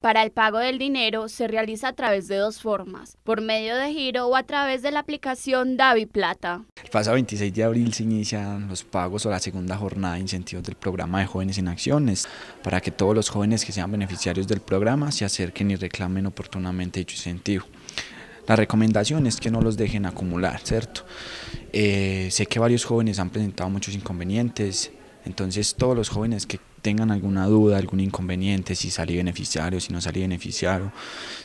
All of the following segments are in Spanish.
Para el pago del dinero se realiza a través de dos formas, por medio de giro o a través de la aplicación Davi Plata. El pasado 26 de abril se inician los pagos o la segunda jornada de incentivos del programa de Jóvenes en Acciones, para que todos los jóvenes que sean beneficiarios del programa se acerquen y reclamen oportunamente dicho incentivo. La recomendación es que no los dejen acumular, ¿cierto? Eh, sé que varios jóvenes han presentado muchos inconvenientes, entonces todos los jóvenes que tengan alguna duda, algún inconveniente, si salí beneficiario, si no salí beneficiario,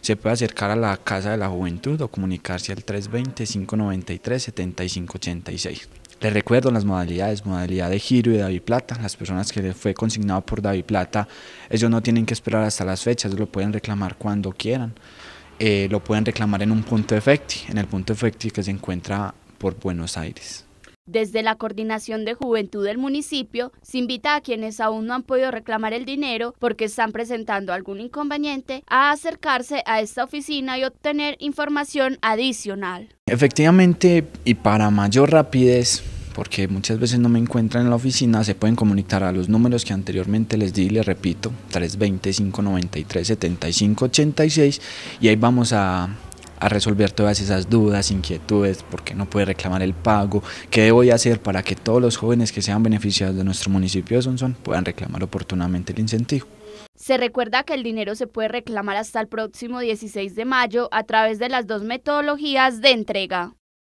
se puede acercar a la Casa de la Juventud o comunicarse al 320-593-7586. Les recuerdo las modalidades, modalidad de giro y David Plata. Las personas que les fue consignado por David Plata, ellos no tienen que esperar hasta las fechas, lo pueden reclamar cuando quieran. Eh, lo pueden reclamar en un punto efecti, en el punto efecti que se encuentra por Buenos Aires. Desde la Coordinación de Juventud del municipio, se invita a quienes aún no han podido reclamar el dinero porque están presentando algún inconveniente a acercarse a esta oficina y obtener información adicional. Efectivamente, y para mayor rapidez, porque muchas veces no me encuentran en la oficina, se pueden comunicar a los números que anteriormente les di, les repito, 320-593-7586, y ahí vamos a a resolver todas esas dudas, inquietudes, por qué no puede reclamar el pago, qué a hacer para que todos los jóvenes que sean beneficiados de nuestro municipio de Sonsón puedan reclamar oportunamente el incentivo. Se recuerda que el dinero se puede reclamar hasta el próximo 16 de mayo a través de las dos metodologías de entrega.